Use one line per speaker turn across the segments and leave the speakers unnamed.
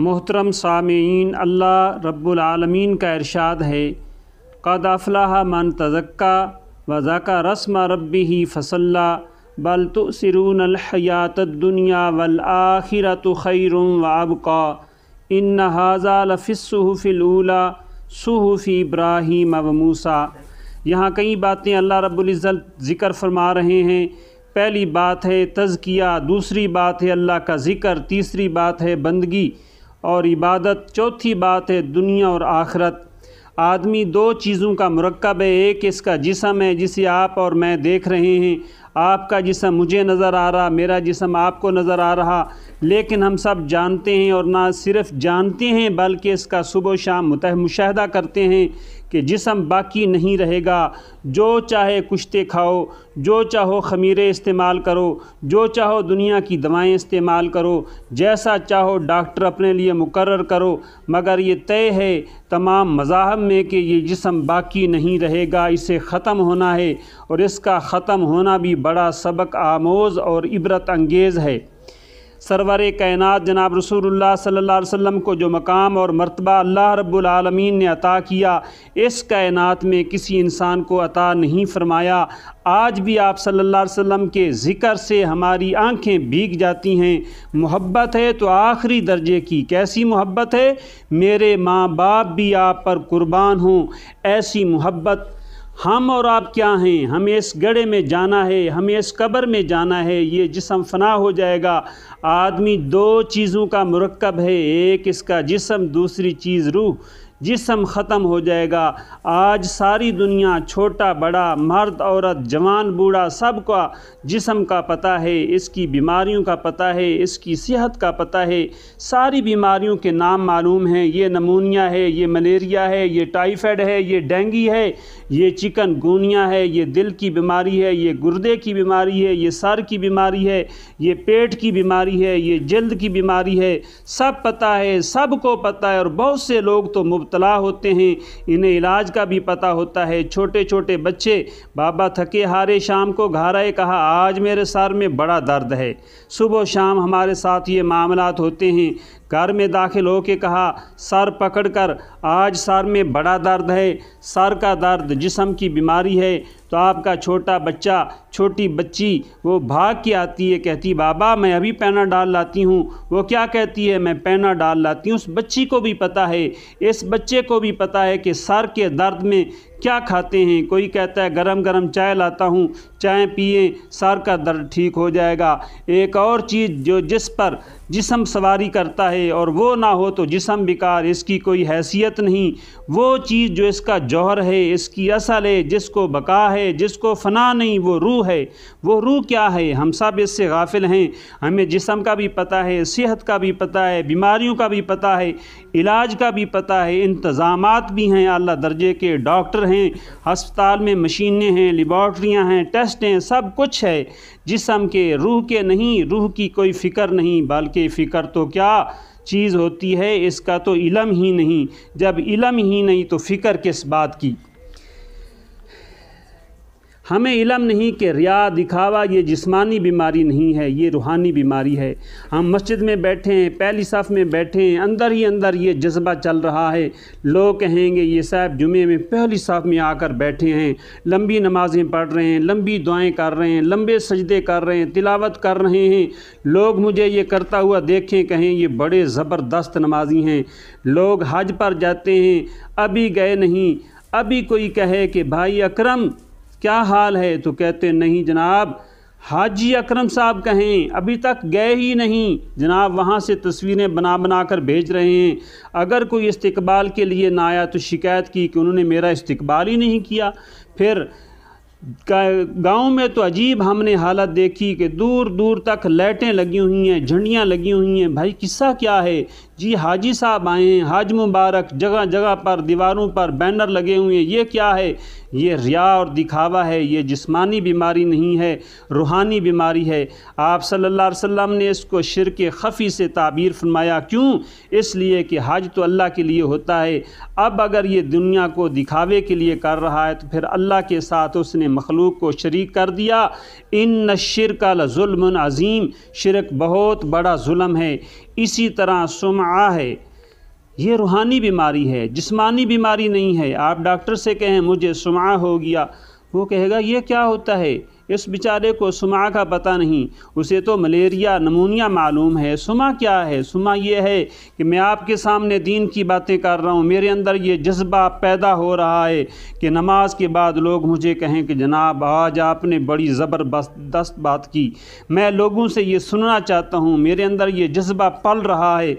मोहतरम सामीन अल्लाह रब्बुलमीन का इरशाद है कद अफलाह मन तजक्का वज़ाका रस्म रबी ही फसल्ला बल तो अलहयात दुनिया वल आखिरत खैर वाबका इन हाजा लफ़िसहफ़िलूला सूहफ़ी इब्राहिम व मूसा यहाँ कई बातें अल्लाह रब्ज़त ज़िक्र फरमा रहे हैं पहली बात है तज़किया दूसरी बात है अल्लाह का ज़िक्र तीसरी बात है बंदगी और इबादत चौथी बात है दुनिया और आखरत आदमी दो चीज़ों का मरकब है एक इसका जिसम है जिसे आप और मैं देख रहे हैं आपका जिसम मुझे नज़र आ रहा मेरा जिसम आपको नज़र आ रहा लेकिन हम सब जानते हैं और ना सिर्फ जानते हैं बल्कि इसका सुबह शाम मुत मुशाह करते हैं कि जिसम बाकी नहीं रहेगा जो चाहे कुश्ते खाओ जो चाहो खमीरे इस्तेमाल करो जो चाहो दुनिया की दवाएं इस्तेमाल करो जैसा चाहो डॉक्टर अपने लिए मुकर करो मगर ये तय है तमाम मज़ाहब में कि ये जिसम बाकी नहीं रहेगा इसे ख़त्म होना है और इसका ख़त्म होना भी बड़ा सबक आमोज़ और इबरत अंगेज़ है सरवर कायनत जनाब रसूल सल्ला वसम को जो मकाम और मरतबा अल्लाह रब्लमीन ने अता किया इस कायनत में किसी इंसान को अता नहीं फरमाया आज भी आप सल्ला वसम के ज़िक्र से हमारी आँखें भीग जाती हैं मोहब्बत है तो आखिरी दर्जे की कैसी मोहब्बत है मेरे माँ बाप भी आप पर कुर्बान हों ऐसी मोहब्बत हम और आप क्या हैं हमें इस गड़े में जाना है हमें इस कब्र में जाना है ये जिसम फना हो जाएगा आदमी दो चीज़ों का मरकब है एक इसका जिसम दूसरी चीज़ रूह जिसम ख़त्म हो जाएगा आज सारी दुनिया छोटा बड़ा मर्द औरत जवान बूढ़ा सब का जिसम का पता है इसकी बीमारियों का पता है इसकी सेहत का पता है सारी बीमारियों के नाम मालूम हैं ये नमूनिया है ये मलेरिया है ये टाइफाइड है ये डेंगी है ये चिकन गूनिया है ये दिल की बीमारी है ये गुर्दे की बीमारी है ये सर की बीमारी है ये पेट की बीमारी है ये जल्द की बीमारी है सब पता है सबको पता है और बहुत से लोग तो मुब मुबतला होते हैं इन्हें इलाज का भी पता होता है छोटे छोटे बच्चे बाबा थके हारे शाम को घाराए कहा आज मेरे सर में बड़ा दर्द है सुबह शाम हमारे साथ ये मामला होते हैं घर में दाखिल होके कहा सर पकड़कर आज सर में बड़ा दर्द है सर का दर्द जिसम की बीमारी है तो आपका छोटा बच्चा छोटी बच्ची वो भाग के आती है कहती बाबा मैं अभी पैना डाल लाती हूँ वो क्या कहती है मैं पैना डाल लाती हूँ उस बच्ची को भी पता है इस बच्चे को भी पता है कि सर के दर्द में क्या खाते हैं कोई कहता है गरम गरम चाय लाता हूँ चाय पिए सर का दर्द ठीक हो जाएगा एक और चीज़ जो जिस पर जिसम सवारी करता है और वो ना हो तो जिसम बेकार इसकी कोई हैसियत नहीं वो चीज़ जो इसका जौहर है इसकी असल है जिसको बका है है जिसको फ़ना नहीं वो रूह है वो रूह क्या है हम सब इससे गाफिल हैं हमें जिसम का भी पता है सेहत का भी पता है बीमारियों का भी पता है इलाज का भी पता है इंतज़ाम भी हैं अल्लाह दर्जे के डॉक्टर हैं हस्पताल में मशीनें हैं लेबॉट्रियाँ हैं टेस्ट हैं सब कुछ है जिसम के रूह के नहीं रूह की कोई फ़िक्र नहीं बल्कि फ़िक्र तो क्या चीज़ होती है इसका तो इलम ही नहीं जब इलम ही नहीं तो फ़िक्र किस बात की हमें इलम नहीं कि रिया दिखावा ये जिस्मानी बीमारी नहीं है ये रूहानी बीमारी है हम मस्जिद में बैठे हैं पहली सफ़ में बैठे हैं अंदर ही अंदर ये जज्बा चल रहा है लोग कहेंगे ये साहब जुमे में पहली सफ़ में आकर बैठे हैं लंबी नमाज़ें पढ़ रहे हैं लंबी दुआएं कर रहे हैं लंबे सजदे कर रहे हैं तिलावत कर रहे हैं लोग मुझे ये करता हुआ देखें कहें ये बड़े ज़बरदस्त नमाजी हैं लोग हज पर जाते हैं अभी गए नहीं अभी कोई कहे कि भाई अक्रम क्या हाल है तो कहते नहीं जनाब हाजी अकरम साहब कहें अभी तक गए ही नहीं जनाब वहाँ से तस्वीरें बना बना कर भेज रहे हैं अगर कोई इस्तकबाल के लिए ना आया तो शिकायत की कि उन्होंने मेरा इस्तकबाल ही नहीं किया फिर गांव में तो अजीब हमने हालत देखी कि दूर दूर तक लाइटें लगी हुई हैं झंडियाँ लगी हुई हैं भाई किस्सा क्या है जी हाजी साहब आए हैं हाज मुबारक जगह जगह पर दीवारों पर बैनर लगे हुए हैं ये क्या है ये रिया और दिखावा है ये जिस्मानी बीमारी नहीं है रूहानी बीमारी है आप सल्लल्लाहु अलैहि वसल्लम ने इसको शिर के खफ़ी से ताबीर फरमाया क्यों इसलिए कि हज तो अल्लाह के लिए होता है अब अगर ये दुनिया को दिखावे के लिए कर रहा है तो फिर अल्लाह के साथ उसने मखलूक को शरीक कर दिया इन न शिर का लजुल्म अज़ीम शिरक बहुत बड़ा जुल्म है इसी तरह सुमा है ये रूहानी बीमारी है जिस्मानी बीमारी नहीं है आप डॉक्टर से कहें मुझे सुमा हो गया वो कहेगा ये क्या होता है इस बेचारे को सुमा का पता नहीं उसे तो मलेरिया नमूनिया मालूम है सुमा क्या है सुमा यह है कि मैं आपके सामने दीन की बातें कर रहा हूँ मेरे अंदर ये जज्बा पैदा हो रहा है कि नमाज के बाद लोग मुझे कहें कि जनाब आज आपने बड़ी ज़बरदस्त बात की मैं लोगों से ये सुनना चाहता हूँ मेरे अंदर ये जज्बा पल रहा है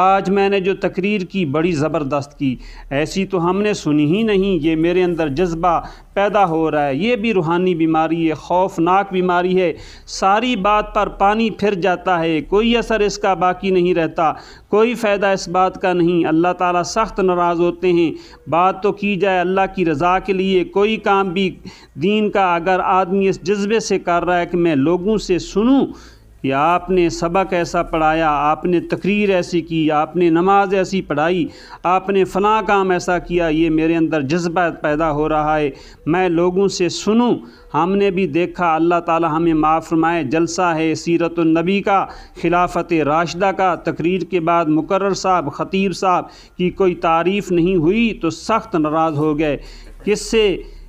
आज मैंने जो तकरीर की बड़ी ज़बरदस्त की ऐसी तो हमने सुनी ही नहीं ये मेरे अंदर जज्बा पैदा हो रहा है ये भी रूहानी बीमारी है खौफनाक बीमारी है सारी बात पर पानी फिर जाता है कोई असर इसका बाकी नहीं रहता कोई फ़ायदा इस बात का नहीं अल्लाह ताला सख्त नाराज़ होते हैं बात तो की जाए अल्लाह की रज़ा के लिए कोई काम भी दीन का अगर आदमी इस जज्बे से कर रहा है कि मैं लोगों से सुनूँ कि आपने सबक ऐसा पढ़ाया आपने तकरीर ऐसी की आपने नमाज ऐसी पढ़ाई आपने फ़ला काम ऐसा किया ये मेरे अंदर जज्बा पैदा हो रहा है मैं लोगों से सुनूं हमने भी देखा अल्लाह ताला हमें माफ़ फरमाए जलसा है सीरत नबी का खिलाफत राशदा का तकरीर के बाद मुकर साहब ख़तीब साहब की कोई तारीफ़ नहीं हुई तो सख्त नाराज़ हो गए किससे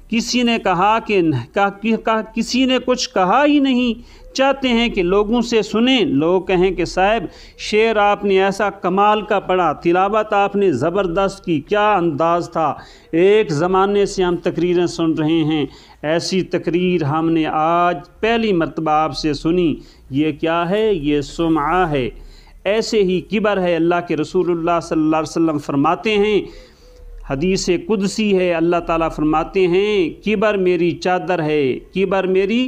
किसी ने कहा कि का, का, किसी ने कुछ कहा ही नहीं चाहते हैं कि लोगों से सुने लोग कहें कि साहब शेर आपने ऐसा कमाल का पढ़ा तिलावत आपने ज़बरदस्त की क्या अंदाज़ था एक ज़माने से हम तकरीरें सुन रहे हैं ऐसी तकरीर हमने आज पहली मरतबा आपसे सुनी ये क्या है ये सुमा है ऐसे ही किबर है अल्लाह के रसूल सल्लल्लाहु अलैहि वसल्लम फरमाते हैं हदीस कुदसी है अल्लाह ताला फरमाते हैं किबर मेरी चादर है किबर मेरी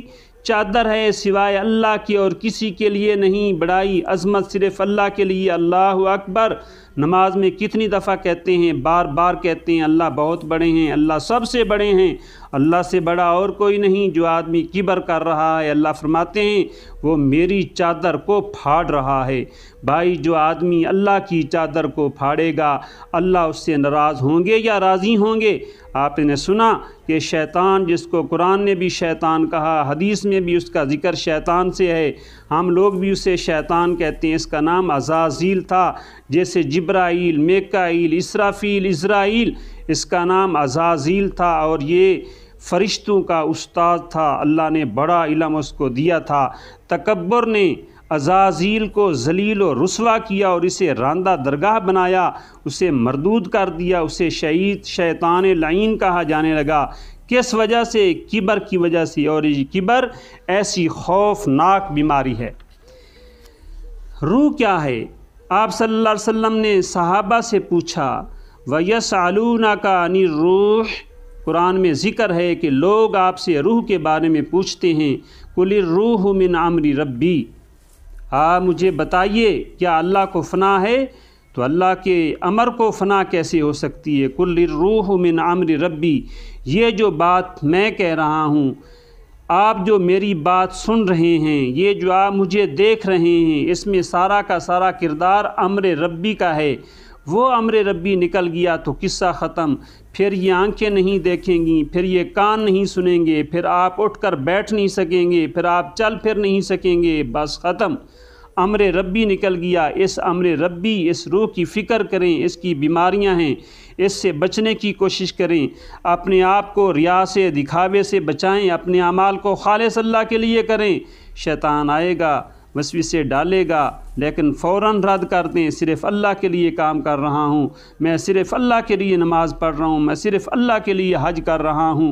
चादर है सिवाय अल्लाह की और किसी के लिए नहीं बड़ाई अजमत सिर्फ़ अल्लाह के लिए अल्लाह अकबर नमाज में कितनी दफ़ा कहते हैं बार बार कहते हैं अल्लाह बहुत बड़े हैं अल्लाह सबसे बड़े हैं अल्लाह से बड़ा और कोई नहीं जो आदमी किबर कर रहा है अल्लाह फरमाते हैं वो मेरी चादर को फाड़ रहा है भाई जो आदमी अल्लाह की चादर को फाड़ेगा अल्लाह उससे नाराज़ होंगे या राज़ी होंगे आपने सुना कि शैतान जिसको कुरान ने भी शैतान कहा हदीस में भी उसका ज़िक्र शैतान से है हम लोग भी उसे शैतान कहते हैं इसका नाम अजाजील था जैसे जब्राइल मेकाइल इसराफील इसराइल इसका नाम अजाजील था और ये फरिश्तों का उस्ताद था अल्लाह ने बड़ा इलम उसको दिया था तकबर ने अजाजील को जलील और रसवा किया और इसे रांदा दरगाह बनाया उसे मरदूद कर दिया उसे शहीद शैतान लाइन कहा जाने लगा किस वजह से किबर की वजह से और ये किबर ऐसी खौफनाक बीमारी है रूह क्या है आप सल्लल्लाहु अलैहि वसल्लम ने सहाबा से पूछा वयस आलूना का अनि रूह कुरान में ज़िक्र है कि लोग आपसे रूह के बारे में पूछते हैं कुल रूह मिन आमरी रब्बी आ मुझे बताइए क्या अल्लाह को फना है तो अल्लाह के अमर को फना कैसे हो सकती है कुल रूह मिन आमर रब्बी ये जो बात मैं कह रहा हूँ आप जो मेरी बात सुन रहे हैं ये जो आप मुझे देख रहे हैं इसमें सारा का सारा किरदार अमर रब्बी का है वो अमर रब्बी निकल गया तो किस्सा ख़त्म फिर ये आंखें नहीं देखेंगी फिर ये कान नहीं सुनेंगे फिर आप उठकर बैठ नहीं सकेंगे फिर आप चल फिर नहीं सकेंगे बस ख़त्म अमर रब्बी निकल गया इस अमर रब्बी इस रूह की फ़िक्र करें इसकी बीमारियाँ हैं इससे बचने की कोशिश करें अपने आप को रिया से दिखावे से बचाएं अपने अमाल को खालिस अल्लाह के लिए करें शैतान आएगा वसवी से डालेगा लेकिन फ़ौर रद्द कर दें सिर्फ़ अल्लाह के लिए काम कर रहा हूँ मैं सिर्फ़ अल्लाह के लिए नमाज़ पढ़ रहा हूँ मैं सिर्फ़ अल्लाह के लिए हज कर रहा हूँ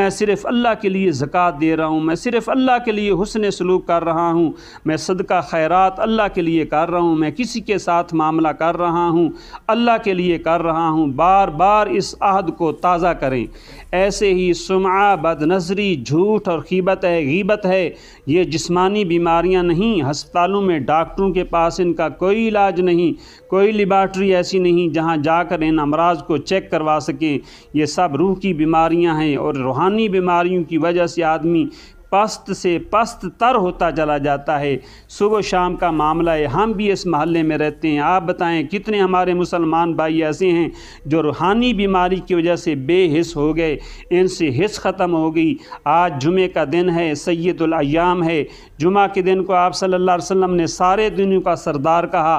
मैं सिर्फ़ अल्लाह के लिए ज़क़़त दे रहा हूँ मैं सिर्फ़ अल्लाह के लिए हसन सलूक कर रहा हूँ मैं सदका खैरत अल्लाह के लिए कर रहा हूँ मैं किसी के साथ मामला कर रहा हूँ अल्लाह के लिए कर रहा हूँ बार बार इस अहद को ताज़ा करें ऐसे ही सुमा नजरी झूठ और ख़ीबत है गीबत है ये जिसमानी बीमारियाँ नहीं हस्पतालों में डॉक्टरों के पास इनका कोई इलाज नहीं कोई लेबार्ट्री ऐसी नहीं जहाँ जाकर इन अमराज को चेक करवा सकें ये सब रूह की बीमारियाँ हैं और रूहानी बीमारियों की वजह से आदमी पस्त से पस्त तर होता चला जाता है सुबह शाम का मामला है हम भी इस महल्ले में रहते हैं आप बताएं कितने हमारे मुसलमान भाई ऐसे हैं जो रूहानी बीमारी की वजह से बेहिस हो गए इनसे हिस ख़त्म हो गई आज जुमे का दिन है सैदुलयाम है जुमा के दिन को आप सल्ला वसम ने सारे दुनिया का सरदार कहा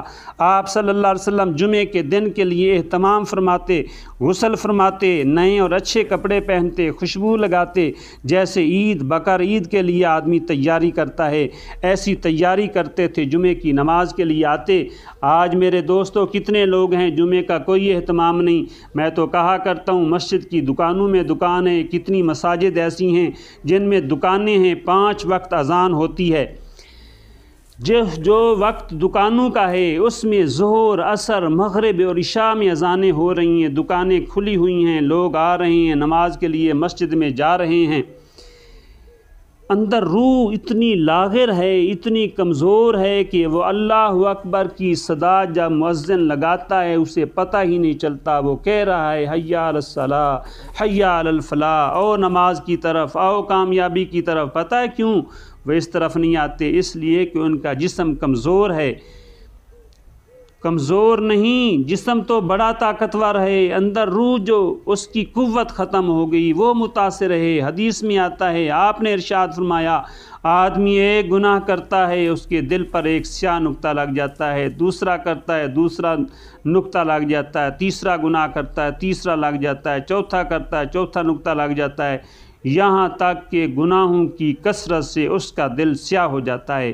आप सल्ला वसम जुमे के दिन के लिए अहतमाम फरमाते गसल फरमाते नए और अच्छे कपड़े पहनते खुशबू लगाते जैसे ईद बकर ईद के लिए आदमी तैयारी करता है ऐसी तैयारी करते थे जुमे की नमाज के लिए आते आज मेरे दोस्तों कितने लोग हैं जुमे का कोई अहतमाम नहीं मैं तो कहा करता हूँ मस्जिद की दुकानों में दुकान है कितनी मसाजिद ऐसी हैं जिनमें दुकानें हैं पाँच वक्त अजान होती है जो जो वक्त दुकानों का है उसमें जहर असर मगरब और इशा में अजानें हो रही हैं दुकानें खुली हुई हैं लोग आ रहे हैं नमाज के लिए मस्जिद में जा रहे हैं अंदर रूह इतनी लागिर है इतनी कमज़ोर है कि वो अल्लाह अकबर की सदा जब मज़न लगाता है उसे पता ही नहीं चलता वो कह रहा है हयालसला हयालफला ओ नमाज की तरफ आओ कामयाबी की तरफ पता है क्यों वे इस तरफ नहीं आते इसलिए कि उनका जिसम कमज़ोर है कमज़ोर नहीं जिसम तो बड़ा ताकतवर है अंदर रूह जो उसकी कुत ख़त्म हो गई वो मुतासर है हदीस में आता है आपने इरशाद फरमाया आदमी एक गुनाह करता है उसके दिल पर एक स्या नुकता लग जाता है दूसरा करता है दूसरा नुकता लग जाता है तीसरा गुनाह करता है तीसरा लग जाता है चौथा करता है चौथा नुकता लग जाता है यहाँ तक कि गुनाहों की कसरत से उसका दिल स्याह हो जाता है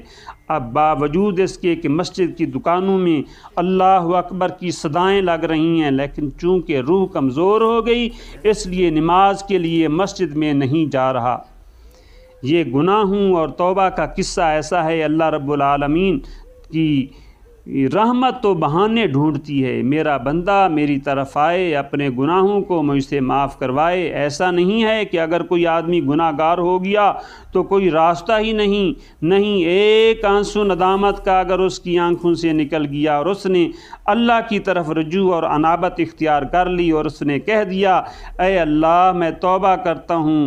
अब बावजूद इसके कि मस्जिद की दुकानों में अल्लाह अकबर की सदाएं लग रही हैं लेकिन चूंकि रूह कमज़ोर हो गई इसलिए नमाज के लिए मस्जिद में नहीं जा रहा ये गुनाहों और तौबा का किस्सा ऐसा है अल्लाह रब्बुल रबालमीन की रहमत तो बहाने ढूंढती है मेरा बंदा मेरी तरफ आए अपने गुनाहों को मुझसे माफ़ करवाए ऐसा नहीं है कि अगर कोई आदमी गुनागार हो गया तो कोई रास्ता ही नहीं नहीं एक आंसू नदामत का अगर उसकी आंखों से निकल गया और उसने अल्लाह की तरफ रजू और अनाबत इख्तियार कर ली और उसने कह दिया अय अल्लाह मैं तोबा करता हूँ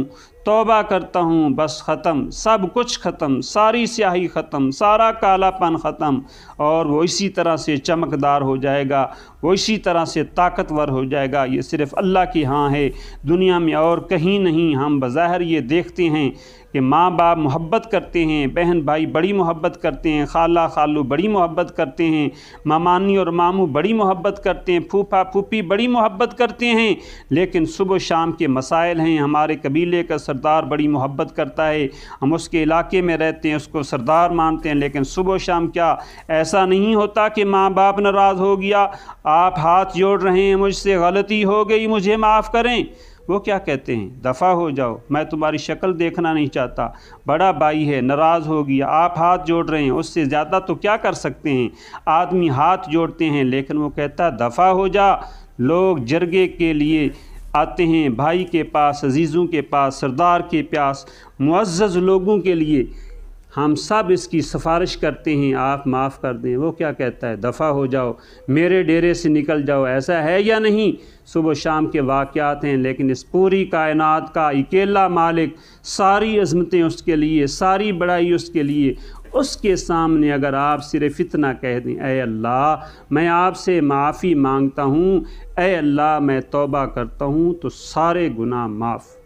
तोबा करता हूँ बस ख़त्म सब कुछ ख़त्म सारी स्याही ख़त्म सारा कालापन ख़त्म और वो इसी तरह से चमकदार हो जाएगा वो इसी तरह से ताकतवर हो जाएगा ये सिर्फ़ अल्लाह की हाँ है दुनिया में और कहीं नहीं हम बज़ाहिर ये देखते हैं कि माँ बाप मोहब्बत करते हैं बहन भाई बड़ी मोहब्बत करते हैं खाला खालू बड़ी मोहब्बत करते हैं मामानी और मामू बड़ी मोहब्बत करते हैं फूफा फूफी बड़ी मोहब्बत करते हैं लेकिन सुबह शाम के मसाइल हैं हमारे कबीले का सरदार बड़ी मोहब्बत करता है हम उसके इलाके में रहते हैं उसको सरदार मानते हैं लेकिन सुबह शाम क्या ऐसा नहीं होता कि माँ बाप नाराज़ हो गया आप हाथ जोड़ रहे हैं मुझसे गलती हो गई मुझे माफ़ करें वो क्या कहते हैं दफ़ा हो जाओ मैं तुम्हारी शक्ल देखना नहीं चाहता बड़ा भाई है नाराज़ हो गया आप हाथ जोड़ रहे हैं उससे ज़्यादा तो क्या कर सकते हैं आदमी हाथ जोड़ते हैं लेकिन वो कहता है दफ़ा हो जा लोग जरगे के लिए आते हैं भाई के पास अजीज़ों के पास सरदार के पास मुआज़ लोगों के लिए हम सब इसकी सिफारिश करते हैं आप माफ़ कर दें वो क्या कहता है दफ़ा हो जाओ मेरे डेरे से निकल जाओ ऐसा है या नहीं सुबह शाम के वाक़ात हैं लेकिन इस पूरी कायनात का अकेला मालिक सारी अजमतें उसके लिए सारी बड़ाई उसके लिए उसके सामने अगर आप सिर्फ इतना कह दें अल्लाह मैं आपसे माफ़ी मांगता हूँ अय अल्लाह मैं तोबा करता हूँ तो सारे गुनाह माफ़